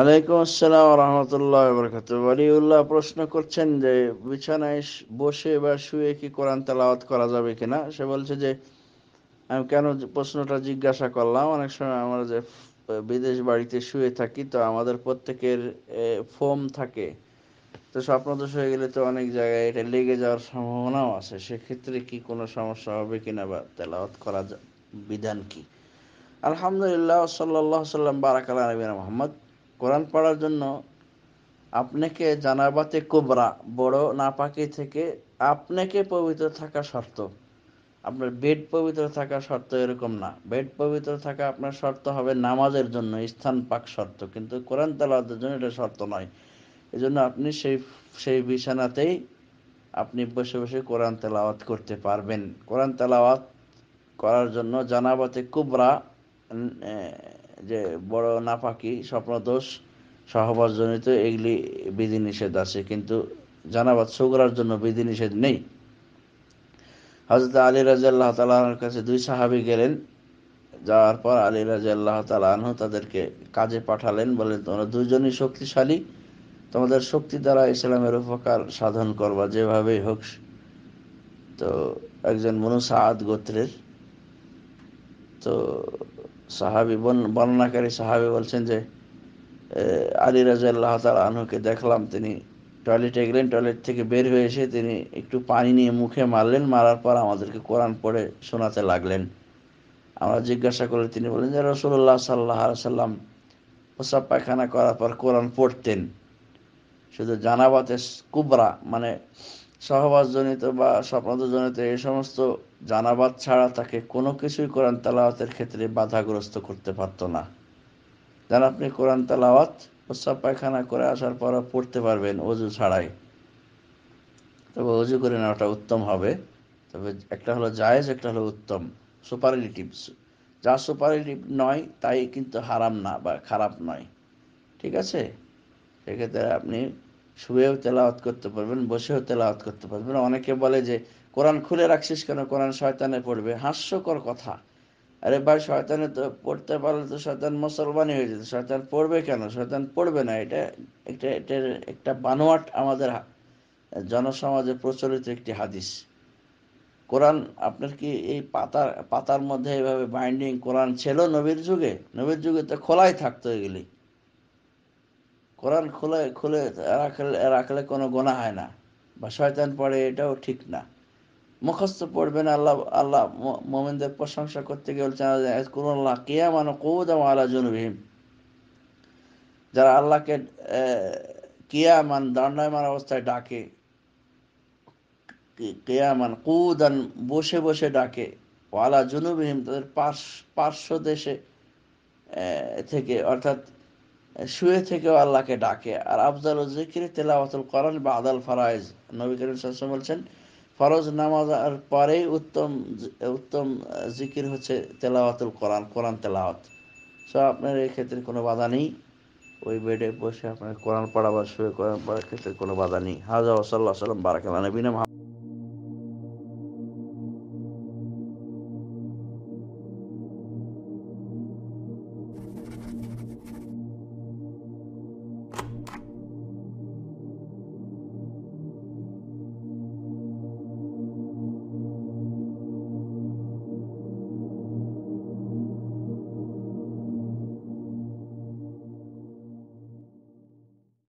আলাইকুম আসসালাম রহমতুল্লাহ বরকত ওয়ালিউল্লাহ প্রশ্ন করছেন যে বিছানায় বসে বা শুয়ে কি কোরআন তেলাওয়াত করা যাবে কিনা সে বলছে যে আমি কেন প্রশ্নটা জিজ্ঞাসা করলাম অনেক সময় আমরা যে বিদেশ বাড়িতে শুয়ে থাকি তো আমাদের প্রত্যেকের ফোম থাকে তো স্বপ্নদোষ হয়ে গেলে তো অনেক জায়গায় এটা লেগে যাওয়ার সম্ভাবনাও আছে সেক্ষেত্রে কি কোনো সমস্যা হবে কিনা বা তেলাওয়াত করা বিধান কি আলহামদুলিল্লাহ সাল্লাহ সাল্লাম বারাকাল নবীনা মোহাম্মদ কোরআন পড়ার জন্য আপনাকে জানাবাতে কোবরা বড় নাপাকি থেকে আপনাকে পবিত্র থাকা শর্ত আপনার বেড পবিত্র থাকা শর্ত এরকম না বেড পবিত্র থাকা আপনার শর্ত হবে নামাজের জন্য স্থান পাক শর্ত কিন্তু কোরআন তালাদের জন্য এটা শর্ত নয় এজন্য আপনি সেই সেই বিছানাতেই আপনি বসে বসে কোরআন তেলাওয়াত করতে পারবেন কোরআন তেলাওয়াত করার জন্য জানাবাতে কুবরা যে বড় নাপাকি স্বপ্নদোষ জনিত এগুলি বিধিনিষেধ আছে কিন্তু জানাবাদ সুগরার জন্য বিধিনিষেধ নেই হজরত আলী রাজাল্লাহ তালাহর কাছে দুই সাহাবি গেলেন যাওয়ার পর আলী আল্লাহ তালাহ তাদেরকে কাজে পাঠালেন বলেন তোমরা দুজনই শক্তিশালী তোমাদের শক্তি দ্বারা ইসলামের উপকার সাধন করবা যেভাবেই হোক তো একজন মনুষা আদ গোত্রের তো সাহাবি বর্ণনাকারী সাহাবি বলছেন যে আলী রাজা তাল আনুকে দেখলাম তিনি টয়লেটে গেলেন টয়লেট থেকে বের হয়ে এসে তিনি একটু পানি নিয়ে মুখে মারলেন মারার পর আমাদেরকে কোরআন পড়ে শোনাতে লাগলেন আমরা জিজ্ঞাসা করলে তিনি বলেন যে রসুল্লাহ সাল্লাহ সাল্লাম ওসব পায়খানা করার পর কোরআন পড়তেন শুধু জানাবাতে কুবরা মানে সহবাসজনিত বা স্বপ্নজনিত এই সমস্ত জানাবাদ ছাড়া তাকে কোনো কিছুই কোরআন তালাওয়াতের ক্ষেত্রে বাধাগ্রস্ত করতে পারত না যেন আপনি কোরআন তালাওয়াত প্রস্রাব পায়খানা করে আসার পরও পড়তে পারবেন অজু ছাড়াই তবে অজু করে নেওয়াটা উত্তম হবে তবে একটা হলো জায়েজ একটা হলো উত্তম সুপারিলিটিভ যা সুপারিলিটিভ নয় তাই কিন্তু হারাম না বা খারাপ নয় ঠিক আছে সেক্ষেত্রে আপনি শুয়েও তেলাওয়াত করতে পারবেন বসেও তেলাওয়াত করতে পারবেন অনেকে বলে যে কোরআন খুলে রাখছিস কেন কোরআন শয়তানে পড়বে হাস্যকর কথা আরে ভাই শয়তানে তো পড়তে পারলে তো শয়তান মুসলমানই হয়ে যেত শয়তান পড়বে কেন শয়তান পড়বে না এটা একটা এটার একটা বানোয়াট আমাদের জনসমাজে প্রচলিত একটি হাদিস কোরআন আপনার কি এই পাতার পাতার মধ্যে এভাবে বাইন্ডিং কোরআন ছিল নবীর যুগে নবীর যুগে তো খোলাই থাকতো এগুলি কোরআন খুলে খুলে রাখলে রাখলে কোনো গোনা হয় না বা শয়তান পড়ে এটাও ঠিক না মুখস্থ পড়বেন আল্লাহ আল্লাহ মোমিনদের প্রশংসা করতে গিয়ে বলছেন কুরুল্লাহ কিয়ামান কৌদাম আল্লাহ জনুভীম যারা আল্লাহকে কিয়ামান দণ্ডায়মান অবস্থায় ডাকে কেয়ামান কুদান বসে বসে ডাকে ওয়ালা জুনুবিহীম তাদের পার্শ্ব দেশে থেকে অর্থাৎ শুয়ে থেকেও আল্লাহকে ডাকে আর আফজাল জিকির তেলাওয়াতুল করণ বা আদাল ফরাইজ নবী করিম সাল্লাম বলছেন ফরজ নামাজ আর পরেই উত্তম উত্তম জিকির হচ্ছে তেলাওয়াতুল কোরআন কোরআন তেলাওয়াত সো আপনার এই ক্ষেত্রে কোনো বাধা নেই ওই বেডে বসে আপনার কোরআন পড়া বা শুয়ে কোরআন পড়ার ক্ষেত্রে কোনো বাধা নেই হাজা ওসাল্লাহ সাল্লাম বারাকাল নবীন